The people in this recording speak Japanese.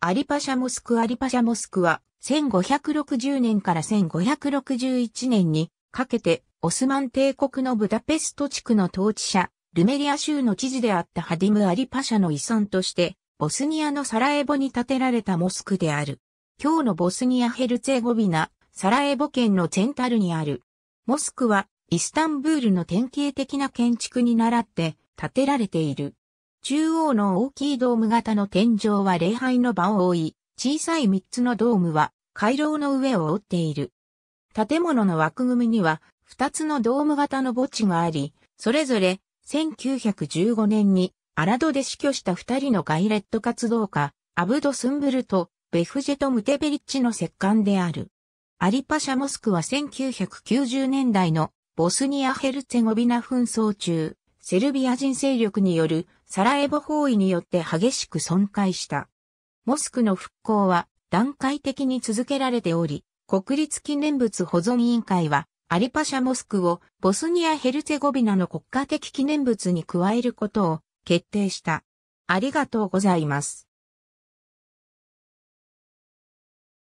アリパシャモスクアリパシャモスクは1560年から1561年にかけてオスマン帝国のブダペスト地区の統治者、ルメリア州の知事であったハディム・アリパシャの遺産としてボスニアのサラエボに建てられたモスクである。今日のボスニア・ヘルツェゴビナ、サラエボ県のツェンタルにある。モスクはイスタンブールの典型的な建築に倣って建てられている。中央の大きいドーム型の天井は礼拝の場を覆い、小さい三つのドームは回廊の上を覆っている。建物の枠組みには二つのドーム型の墓地があり、それぞれ1915年にアラドで死去した二人のガイレット活動家、アブド・スンブルとベフジェト・ムテベリッチの石棺である。アリパシャモスクは1990年代のボスニア・ヘルツェゴビナ紛争中、セルビア人勢力によるサラエボ包囲によって激しく損壊した。モスクの復興は段階的に続けられており、国立記念物保存委員会は、アリパシャモスクをボスニア・ヘルツェゴビナの国家的記念物に加えることを決定した。ありがとうございます。